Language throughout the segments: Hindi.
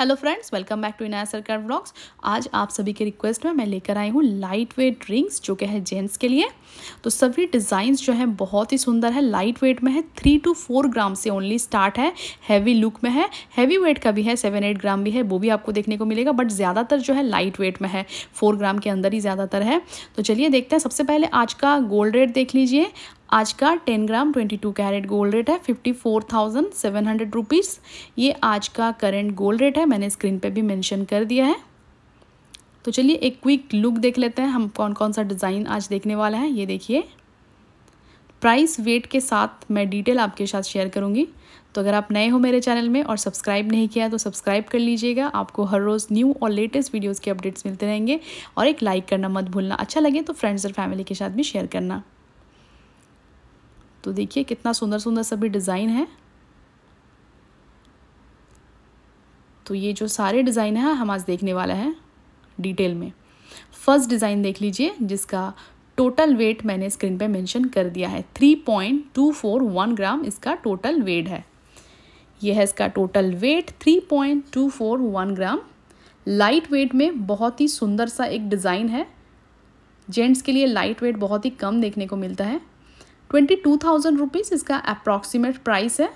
hello friends welcome back to Inaya Sarkar blogs आज आप सभी के रिक्वेस्ट में मैं लेकर आई हूँ लाइट वेट रिंग्स जो कि है जेंट्स के लिए तो सभी डिज़ाइंस जो हैं बहुत ही सुंदर है लाइट वेट में है थ्री टू फोर ग्राम से ओनली स्टार्ट है हैवी लुक में है हैवी वेट का भी है सेवन एट ग्राम भी है वो भी आपको देखने को मिलेगा बट ज़्यादातर जो है लाइट वेट में है फोर ग्राम के अंदर ही ज़्यादातर है तो चलिए देखते हैं सबसे पहले आज का गोल्ड रेट देख लीजिए आज का ten gram twenty two carat gold rate है fifty four thousand seven hundred rupees ये आज का करंट गोल्ड रेट है मैंने स्क्रीन पे भी मेंशन कर दिया है तो चलिए एक क्विक लुक देख लेते हैं हम कौन कौन सा डिज़ाइन आज देखने वाला है ये देखिए प्राइस वेट के साथ मैं डिटेल आपके साथ शेयर करूँगी तो अगर आप नए हो मेरे चैनल में और सब्सक्राइब नहीं किया तो सब्सक्राइब कर लीजिएगा आपको हर रोज़ न्यू और लेटेस्ट वीडियोज़ के अपडेट्स मिलते रहेंगे और एक लाइक करना मत भूलना अच्छा लगे तो फ्रेंड्स और फैमिली के साथ भी शेयर करना तो देखिए कितना सुंदर सुंदर सभी डिज़ाइन है तो ये जो सारे डिज़ाइन है हम आज देखने वाला है डिटेल में फर्स्ट डिज़ाइन देख लीजिए जिसका टोटल वेट मैंने स्क्रीन पे मेंशन कर दिया है three point two four one gram इसका टोटल वेट है यह है इसका total weight three point two four one gram light weight में बहुत ही सुंदर सा एक डिज़ाइन है जेंट्स के लिए लाइट वेट बहुत ही कम देखने को मिलता है ट्वेंटी टू थाउजेंड रुपीज़ इसका अप्रॉक्सीमेट प्राइस है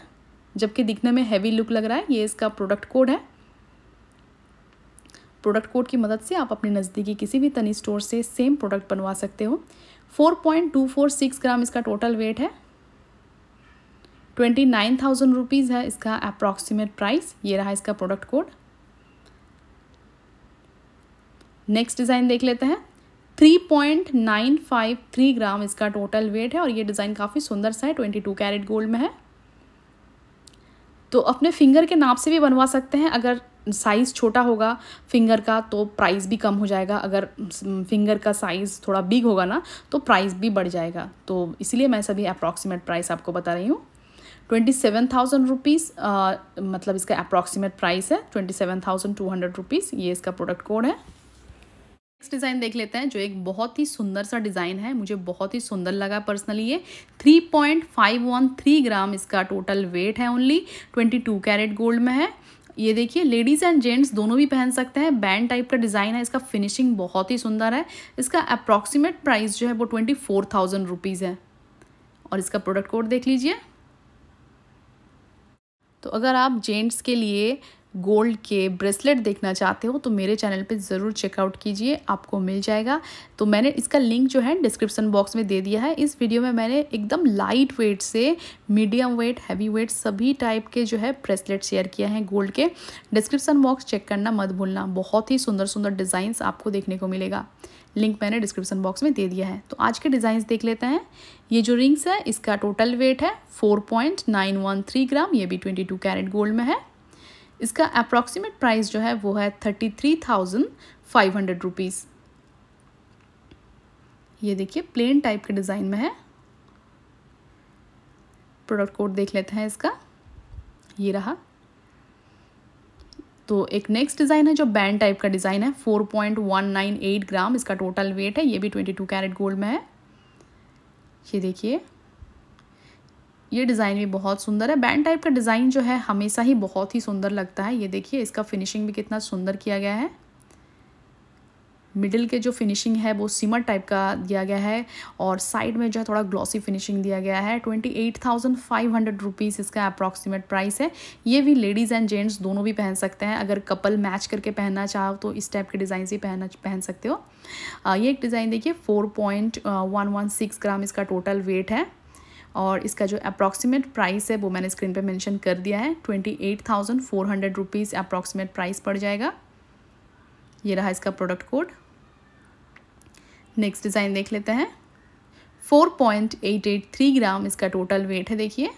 जबकि दिखने में हैवी लुक लग रहा है ये इसका प्रोडक्ट कोड है प्रोडक्ट कोड की मदद से आप अपने नज़दीकी किसी भी तनी स्टोर से सेम प्रोडक्ट बनवा सकते हो four four point two six gram इसका टोटल वेट है ट्वेंटी नाइन थाउजेंड रुपीज़ है इसका अप्रॉक्सीमेट प्राइस ये रहा इसका प्रोडक्ट कोड नेक्स्ट डिज़ाइन देख लेते हैं 3.953 ग्राम इसका टोटल वेट है और ये डिज़ाइन काफ़ी सुंदर सा है 22 कैरेट गोल्ड में है तो अपने फिंगर के नाप से भी बनवा सकते हैं अगर साइज़ छोटा होगा फिंगर का तो प्राइस भी कम हो जाएगा अगर फिंगर का साइज़ थोड़ा बिग होगा ना तो प्राइस भी बढ़ जाएगा तो इसलिए मैं सभी अप्रॉक्सीमेट प्राइस आपको बता रही हूँ ट्वेंटी सेवन थाउजेंड रुपीज़ मतलब इसका अप्रॉक्सीमेट प्राइस है twenty seven thousand two hundred rupees ये इसका प्रोडक्ट कोड है नेक्स्ट डिज़ाइन देख लेते हैं जो एक बहुत ही सुंदर सा डिज़ाइन है मुझे बहुत ही सुंदर लगा पर्सनली ये 3.513 ग्राम इसका टोटल वेट है ओनली 22 कैरेट गोल्ड में है ये देखिए लेडीज़ एंड जेंट्स दोनों भी पहन सकते हैं बैंड टाइप का डिज़ाइन है इसका फिनिशिंग बहुत ही सुंदर है इसका अप्रॉक्सीमेट प्राइस जो है वो ट्वेंटी फोर है और इसका प्रोडक्ट कोड देख लीजिए तो अगर आप जेंट्स के लिए गोल्ड के ब्रेसलेट देखना चाहते हो तो मेरे चैनल पे ज़रूर चेकआउट कीजिए आपको मिल जाएगा तो मैंने इसका लिंक जो है डिस्क्रिप्शन बॉक्स में दे दिया है इस वीडियो में मैंने एकदम लाइट वेट से मीडियम वेट हैवी वेट सभी टाइप के जो है ब्रेसलेट शेयर किया है गोल्ड के डिस्क्रिप्सन बॉक्स चेक करना मत भूलना बहुत ही सुंदर सुंदर डिज़ाइंस आपको देखने को मिलेगा लिंक मैंने डिस्क्रिप्शन बॉक्स में दे दिया है तो आज के डिज़ाइंस देख लेते हैं ये जो रिंग्स है इसका टोटल वेट है 4.913 ग्राम ये भी 22 कैरेट गोल्ड में है इसका अप्रॉक्सीमेट प्राइस जो है वो है thirty three thousand five hundred rupees ये देखिए प्लेन टाइप के डिज़ाइन में है प्रोडक्ट कोड देख लेते हैं इसका ये रहा तो एक नेक्स्ट डिज़ाइन है जो बैंड टाइप का डिज़ाइन है four point one nine eight gram इसका टोटल वेट है ये भी ट्वेंटी टू कैरेट गोल्ड में है ये देखिए ये डिज़ाइन भी बहुत सुंदर है बैंड टाइप का डिज़ाइन जो है हमेशा ही बहुत ही सुंदर लगता है ये देखिए इसका फिनिशिंग भी कितना सुंदर किया गया है मिडिल के जो फिनिशिंग है वो सीमर टाइप का दिया गया है और साइड में जो है थोड़ा ग्लॉसी फिनिशिंग दिया गया है twenty eight thousand five hundred rupees इसका अप्रॉक्सीमेट प्राइस है ये भी लेडीज़ एंड जेंट्स दोनों भी पहन सकते हैं अगर कपल मैच करके पहनना चाहो तो इस टाइप के डिज़ाइन ही पहनना पहन सकते हो ये एक डिज़ाइन देखिए four point one one six gram इसका टोटल वेट है और इसका जो अप्रॉक्सीमेट प्राइस है वो मैंने स्क्रीन पे मेंशन कर दिया है twenty eight thousand four hundred rupees approximate price पड़ जाएगा ये रहा इसका प्रोडक्ट कोड नेक्स्ट डिज़ाइन देख लेते हैं four point eight eight three gram इसका टोटल वेट है देखिए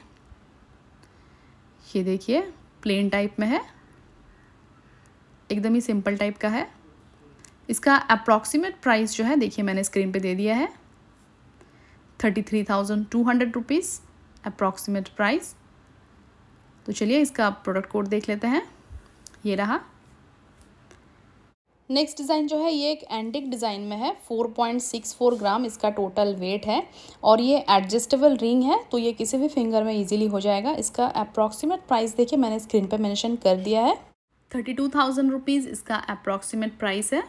ये देखिए प्लेन टाइप में है एकदम ही सिंपल टाइप का है इसका अप्रॉक्सीमेट प्राइस जो है देखिए मैंने स्क्रीन पे दे दिया है thirty three thousand two hundred rupees approximate price तो चलिए इसका आप प्रोडक्ट कोड देख लेते हैं ये रहा नेक्स्ट डिज़ाइन जो है ये एक एंटिक डिज़ाइन में है 4.64 ग्राम इसका टोटल वेट है और ये एडजस्टेबल रिंग है तो ये किसी भी फिंगर में इजीली हो जाएगा इसका अप्रॉक्सीमेट प्राइस देखिए मैंने स्क्रीन पे मेंशन कर दिया है थर्टी टू थाउजेंड रुपीज़ इसका अप्रॉक्सीमेट प्राइस है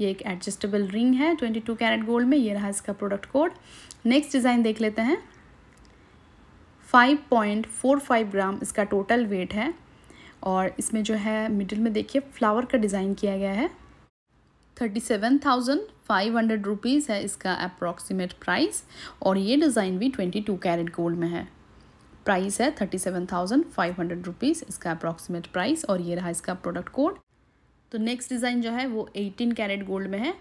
ये एक एडजस्टेबल रिंग है ट्वेंटी टू कैरेट गोल्ड में ये रहा इसका प्रोडक्ट कोड नेक्स्ट डिज़ाइन देख लेते हैं five point four five gram इसका टोटल वेट है और इसमें जो है मिडिल में देखिए फ्लावर का डिज़ाइन किया गया है thirty seven thousand five hundred rupees है इसका अप्रॉक्सीमेट प्राइस और ये डिज़ाइन भी ट्वेंटी टू कैरेट गोल्ड में है प्राइस है thirty seven thousand five hundred rupees इसका अप्रॉक्सीमेट प्राइस और ये रहा इसका प्रोडक्ट कोड तो नेक्स्ट डिज़ाइन जो है वो एटीन कैरेट गोल्ड में है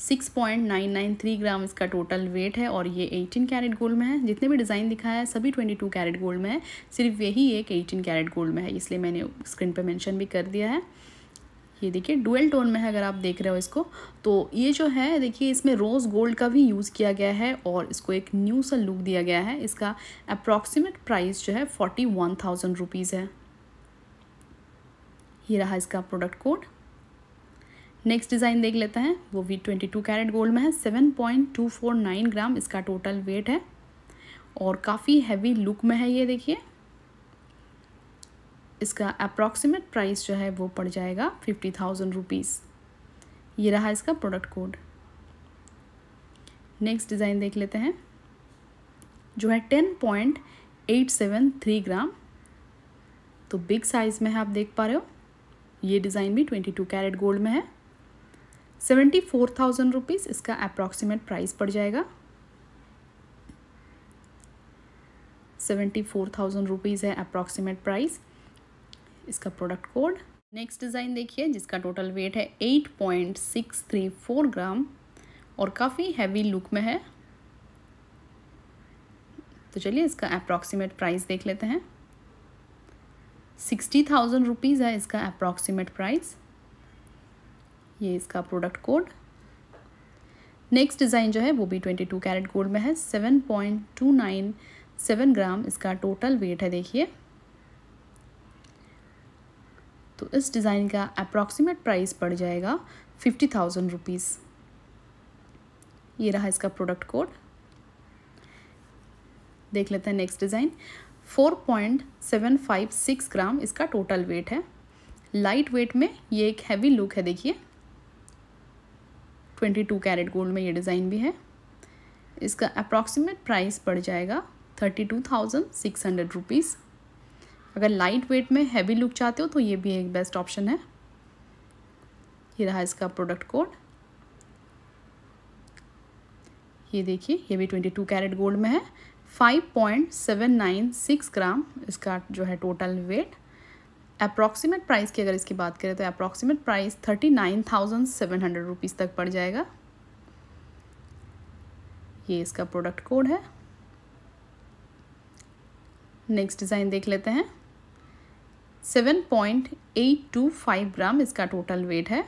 six point nine nine three gram इसका टोटल वेट है और ये एटीन कैरेट गोल्ड में है जितने भी डिज़ाइन दिखाया है सभी ट्वेंटी टू कैरेट गोल्ड में है सिर्फ यही एक एटीन कैरेट गोल्ड में है इसलिए मैंने स्क्रीन पर मैंशन भी कर दिया है ये देखिए डुअल टोन में है अगर आप देख रहे हो इसको तो ये जो है देखिए इसमें रोज़ गोल्ड का भी यूज़ किया गया है और इसको एक न्यू सा लुक दिया गया है इसका अप्रॉक्सीमेट प्राइस जो है फोर्टी वन थाउजेंड रुपीज़ है ये रहा इसका प्रोडक्ट कोड नेक्स्ट डिज़ाइन देख लेते हैं वो भी ट्वेंटी टू कैरेट गोल्ड में है seven point two four nine gram इसका टोटल वेट है और काफ़ी हैवी लुक में है ये देखिए इसका अप्रॉक्सीमेट प्राइस जो है वो पड़ जाएगा फिफ्टी थाउजेंड रुपीज़ ये रहा इसका प्रोडक्ट कोड नेक्स्ट डिज़ाइन देख लेते हैं जो है ten point eight seven three gram तो बिग साइज़ में है आप देख पा रहे हो ये डिज़ाइन भी ट्वेंटी टू कैरेट गोल्ड में है सेवेंटी फोर थाउजेंड रुपीज़ इसका अप्रॉक्सीमेट प्राइस पड़ जाएगा सेवेंटी फोर थाउजेंड रुपीज़ है अप्रॉक्सीमेट प्राइस इसका प्रोडक्ट कोड नेक्स्ट डिज़ाइन देखिए जिसका टोटल वेट है eight point six three four gram और काफ़ी हैवी लुक में है तो चलिए इसका अप्रॉक्सीमेट प्राइस देख लेते हैं सिक्सटी थाउजेंड रुपीज़ है इसका अप्रॉक्सीमेट प्राइस ये इसका प्रोडक्ट कोड नेक्स्ट डिज़ाइन जो है वो भी ट्वेंटी टू कैरेट गोल्ड में है seven point two nine seven gram इसका टोटल वेट है देखिए तो इस डिज़ाइन का अप्रॉक्सीमेट प्राइस पड़ जाएगा फिफ्टी थाउजेंड रुपीज़ ये रहा इसका प्रोडक्ट कोड देख लेते हैं next design four point seven five six gram इसका टोटल वेट है लाइट वेट में ये एक हैवी लुक है देखिए ट्वेंटी टू कैरेट गोल्ड में ये डिज़ाइन भी है इसका अप्रॉक्सीमेट प्राइस पड़ जाएगा thirty two thousand six hundred rupees अगर लाइट वेट में हैवी लुक चाहते हो तो ये भी एक बेस्ट ऑप्शन है ये रहा इसका प्रोडक्ट कोड ये देखिए ये भी ट्वेंटी टू कैरेट गोल्ड में है five point seven nine six gram इसका जो है टोटल वेट अप्रॉक्सीमेट प्राइस की अगर इसकी बात करें तो approximate price thirty nine thousand seven hundred rupees तक पड़ जाएगा ये इसका प्रोडक्ट कोड है नेक्स्ट डिज़ाइन देख लेते हैं seven point eight two five gram इसका टोटल वेट है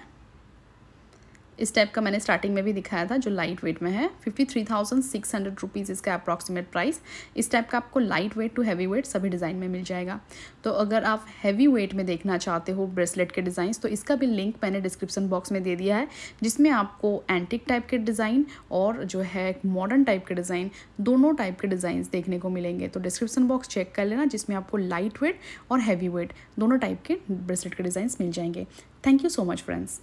इस टाइप का मैंने स्टार्टिंग में भी दिखाया था जो लाइट वेट में है fifty three thousand six hundred rupees इसका अप्रॉक्सीमेट प्राइस इस टाइप का आपको light weight to heavy weight सभी डिज़ाइन में मिल जाएगा तो अगर आप हैवी वेट में देखना चाहते हो ब्रेसलेट के डिज़ाइंस तो इसका भी लिंक मैंने डिस्क्रिप्सन बॉक्स में दे दिया है जिसमें आपको एंटिक टाइप के डिज़ाइन और जो है मॉडर्न टाइप के डिज़ाइन दोनों टाइप के डिज़ाइन देखने को मिलेंगे तो डिस्क्रिप्सन बॉक्स चेक कर लेना जिसमें आपको लाइट वेट और हैवी वेट दोनों टाइप के ब्रेसलेट के डिज़ाइन मिल जाएंगे thank you so much friends